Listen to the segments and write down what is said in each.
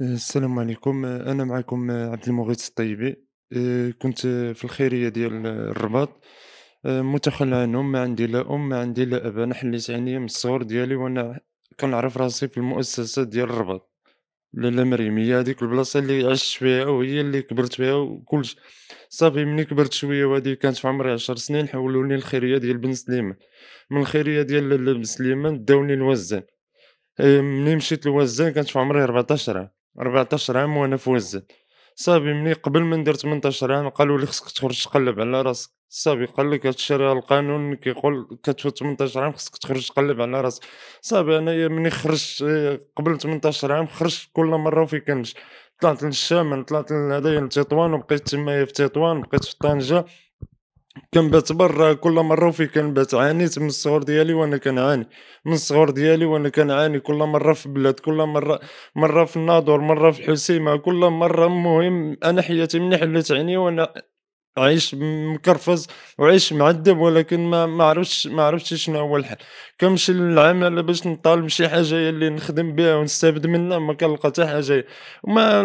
السلام عليكم أنا معكم عبد المغيث الطيبي آه، كنت في الخيرية ديال الرباط آه، متخلى عنهم ما عندي لا أم ما عندي لا أب أنا حليت عينيا من الصغر ديالي وأنا كنعرف راسي في المؤسسة ديال الرباط لالا مريم هي هذيك البلاصه اللي عشت فيها وهي اللي كبرت فيها وكلشي صافي ملي كبرت شويه وهذه كانت في عمري عشر سنين حولوني الخيريه ديال بن سليمان من الخيريه ديال بن سليمان داوني لوزان آه، مني مشيت لوزان كانت في عمري 14 عام 14 عام وانا في وزن صافي مني قبل ما ندير 18 عام قالوا لي خصك تخرج تقلب على راسك صافي قال لك هذا القانون كيقول كتفوت 18 عام خصك تخرج تقلب على راسك صافي انايا مني خرجت قبل 18 عام خرجت كل مره وفي كنش طلعت للشام طلعت لهذايا لتطوان وبقيت تمايا في تطوان بقيت في طنجه كنبات برا كل مره وفي كنبات عانيت من الصغر ديالي وانا كنعاني من الصغر ديالي وانا كنعاني كل مره في بلاد كل مره مره في الناظور مره في الحسيمه كل مره المهم انا حياتي من حلت عيني وانا عيش مكرفز وعيش معدب ولكن ما ما عرفتش ما عرفتش شنو هو الحل كنمشي للعمل باش نطالب شي حاجه اللي نخدم بها ونستافد منها ما كنلقى حتى حاجه وما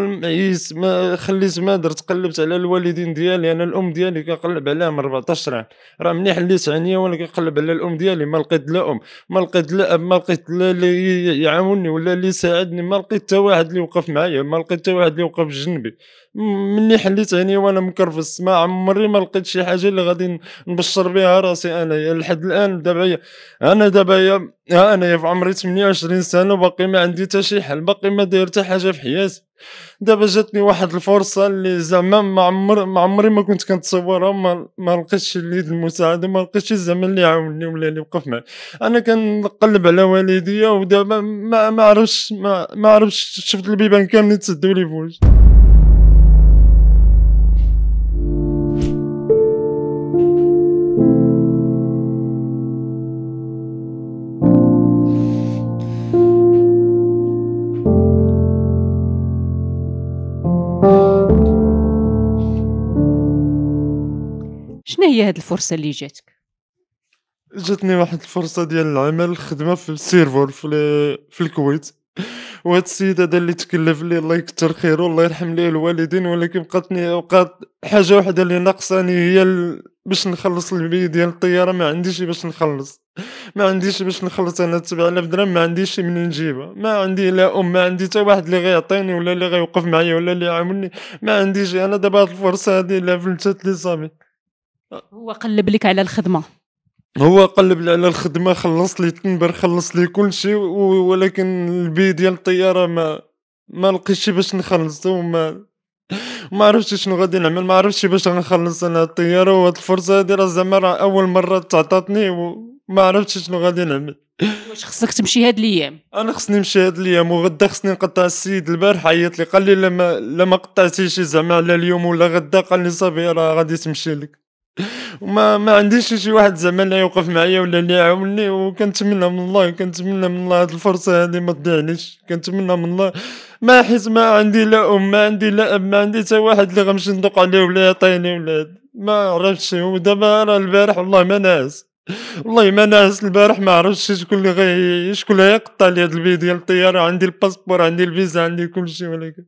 ما خليت ما درت قلبت على الوالدين ديالي انا الام ديالي كنقلب عليها من 14 عام راه ملي حليت عينيا وانا كنقلب على الام ديالي ما لقيت لا ام ما لقيت لا اب ما لقيت لا اللي يعاوني ولا اللي يساعدني ما لقيت حتى واحد اللي وقف معايا ما لقيت حتى واحد اللي وقف جنبي مني حليت عينيا وانا مكرفس ما عمري ما لقيت شي حاجه اللي غادي نبشر بها راسي انايا لحد الان دابا انا دابا ها انايا في عمري 28 سنه وباقي ما عندي حتى شي حل باقي ما داير حتى حاجه في حياتي دابا جاتني واحد الفرصه اللي زعما ما عمر ما عمري ما كنت كنتصورها ما, ما لقيتش اللي المساعده ما لقيتش زعما اللي عاوني ولا اللي وقف معايا انا كنقلب على والديا ودابا ما ما عرفتش ما, ما عرفتش شفت البيبان كاملين تسدوا لي في وجهي شنو هي هذه الفرصه اللي جاتك جاتني واحد الفرصه ديال العمل الخدمه في السيرفور في, في الكويت وهاد السيد هذا اللي تكلف لي الله يكثر خيره الله يرحم ليه الوالدين ولكن بقاتني بقات حاجه واحده اللي ناقصاني هي ال... باش نخلص البي ديال الطياره ما عنديش باش نخلص ما عنديش باش نخلص انا 7000 درهم ما عنديش منين نجيبها ما عندي لا ام ما عندي حتى واحد اللي غيعطيني ولا اللي غيوقف معايا ولا اللي يعاونني ما عنديش انا دابا هاد الفرصه هادي لا فلتات لي صافي هو قلب لك على الخدمه هو قلب على الخدمه خلص لي التنبر خلص لي كل شيء ولكن البي ديال الطياره ما ما لقيتش باش نخلص وما ما عرفتش شنو غادي نعمل ما عرفتش باش غنخلص انا الطياره وهاد الفرصه هادي راه زعما راه اول مره تعطاتني وما عرفتش شنو غادي نعمل واش خصك تمشي هاد الايام انا خصني نمشي هاد الايام وغدا خصني نقطع السيد البارح عيط لي قال لي لما لما قطعتيش زعما على اليوم ولا غدا قال لي صافي راه غادي تمشي لك وما ما عنديش شي واحد زعما لا يوقف معايا ولا اللي يعاونني وكنتمنى من الله كنتمنى من الله هاد الفرصه هادي ما تضيعليش كنتمنى من الله ما حيت ما عندي لا ام ما عندي لا اب ما عندي حتى واحد اللي غنمشي ندق عليه ولا يعطيني ولا ما عرفتش ودابا راه البارح والله ما ناعس والله ما ناعس البارح ما عرفتش شكون اللي غي شكون اللي غيقطع لي هاد الفيديو ديال الطياره عندي الباسبور عندي الفيزا عندي كلشي ولكن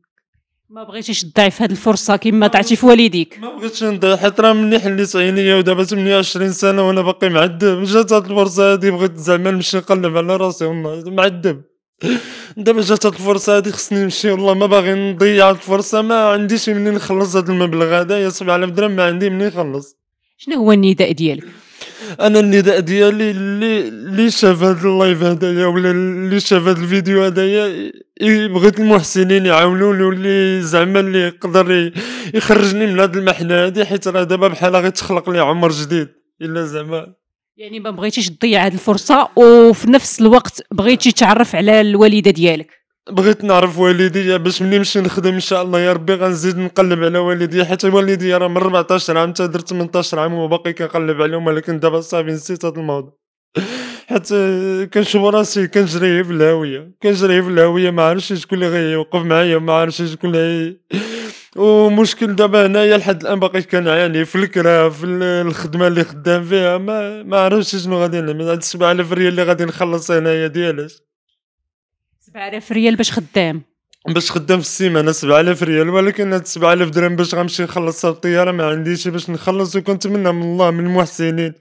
ما بغيتيش تضيع في هذه الفرصه كما تعطي في والديك ما بغيتش نضيع حيت راه مني حليت عينيا ودابا 28 سنه وانا باقي معذب جات هاد الفرصه هادي بغيت زعما نمشي نقلب على راسي والله معذب دابا جات هاد الفرصه هادي خصني نمشي والله ما باغي نضيع هاد الفرصه ما عنديش منين نخلص هاد المبلغ هذا يا 7000 درهم ما عندي منين نخلص شنو هو النداء ديالك انا النداء ديالي اللي اللي شاف هذا اللايف هذايا ولا اللي شاف هذا الفيديو هذايا بغيت المحسنين يعاونوني واللي زعما اللي يقدر يخرجني من هذه المحنه هذه حيت راه دابا بحال غيتخلق لي عمر جديد الا زعما يعني ما بغيتيش تضيع هذه الفرصه وفي نفس الوقت بغيتي تعرف على الوالده ديالك بغيت نعرف والدي باش ملي نمشي نخدم ان شاء الله يا ربي غنزيد نقلب على والدي حيت والدي راه من 14 عام تا درت 18 عام وباقي كنقلب عليهم ولكن دابا صافي نسيت هذا الموضوع حيت كنشوف راسي كنجري في الهاويه كنجري في الهاويه ما عرفتش شكون اللي غيوقف معايا ما عرفتش شكون اللي ومشكل دابا هنايا لحد الان باقي كنعاني في الكره في الخدمه اللي خدام فيها ما ما عرفتش شنو غادي نعمل هاد 7000 ريال اللي غادي نخلص هنايا ديالاش 7000 ريال باش خدام باش خدام في السيمانه 7000 ريال ولكن 7000 درهم باش غنمشي نخلص الطياره ما عنديش باش نخلص وكنتمنى من الله من المحسنين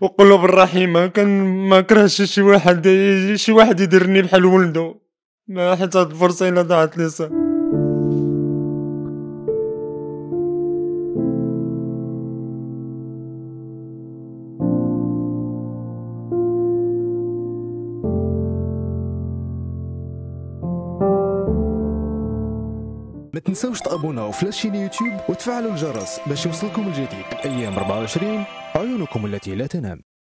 وقلوب الرحيمه كان ما كرهش شي واحد شي واحد يدرني بحال ولده ما حتى هاد الفرصه الا ضاعت لي صح تنساوش تابوناو في لاشين يوتيوب وتفعلوا الجرس باش يوصلكم الجديد ايام 24 عيونكم التي لا تنام